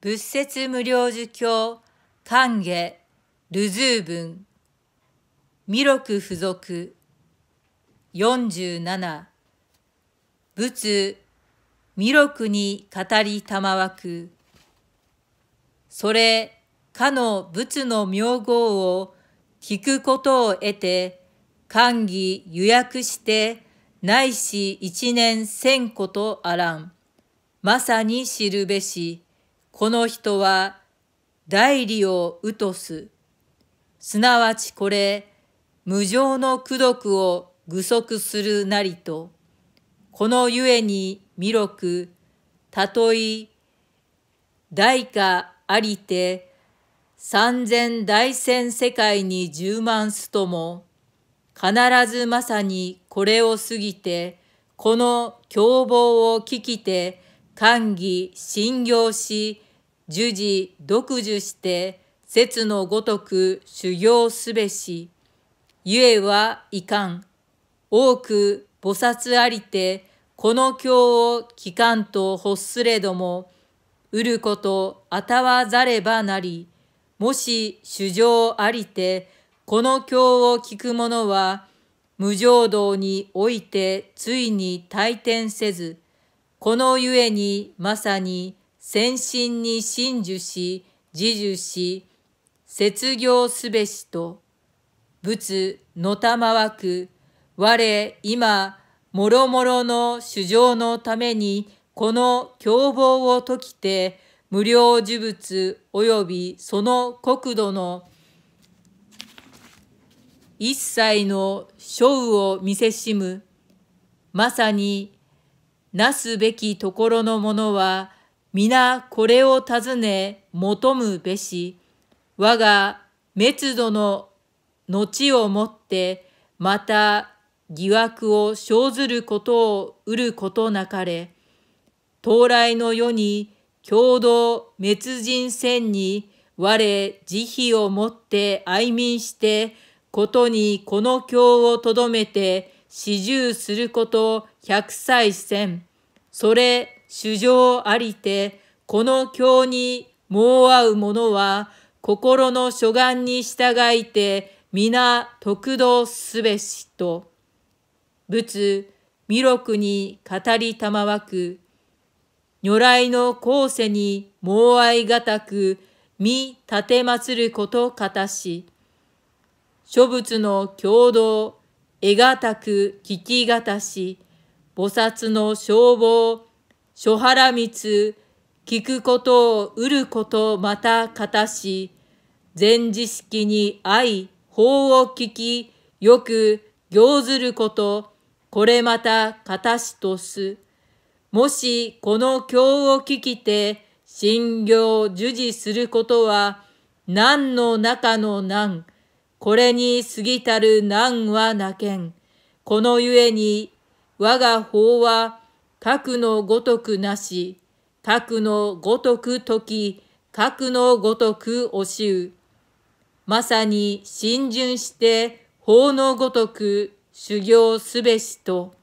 仏説無料儒教、歓迎、ルズー文、弥勒付属、47、仏、弥勒に語りたまわく、それ、かの仏の名号を聞くことを得て、歓喜予約して、ないし一年千個とあらん。まさに知るべし。この人は代理をうとす。すなわちこれ、無常の功徳を具足するなりと、このゆえに弥禄、たとえ、代価ありて、三千大千世界に十万すとも、必ずまさにこれを過ぎて、この凶暴を聞きて、歓喜、信用し、十字独自して説のごとく修行すべし、ゆえはいかん。多く菩薩ありて、この経を聞かんと欲すれども、うることあたわざればなり、もし主情ありて、この経を聞く者は、無浄道においてついに退転せず、このゆえにまさに先進に真珠し、自受し、雪行すべしと、仏のたまわく、我今、もろもろの主情のために、この凶暴を解きて、無料呪物及びその国土の一切の諸雨を見せしむ。まさに、なすべきところのものは、皆これを尋ね求むべし、我が滅度の後をもって、また疑惑を生ずることを得ることなかれ、到来の世に共同滅人戦に我慈悲をもって愛民して、ことにこの経をとどめて、始終すること百歳戦、それ主情ありて、この経にもう合う者は、心の所願に従いて、皆得度すべしと。仏、弥勒に語りたまわく、如来の後世にもう合いがたく、見立てまつることかたし、諸仏の共同、得がたく聞きがたし、菩薩の消防、諸原光、聞くことを得ることまた形し、全知識に愛、法を聞き、よく行ずること、これまた形とす。もしこの経を聞きて、信行従事することは、何の中の何、これに過ぎたる何はなけん。このゆえに、我が法は、核のごとくなし、核のごとく時、核のごとく教しう。まさに浸潤して法のごとく修行すべしと。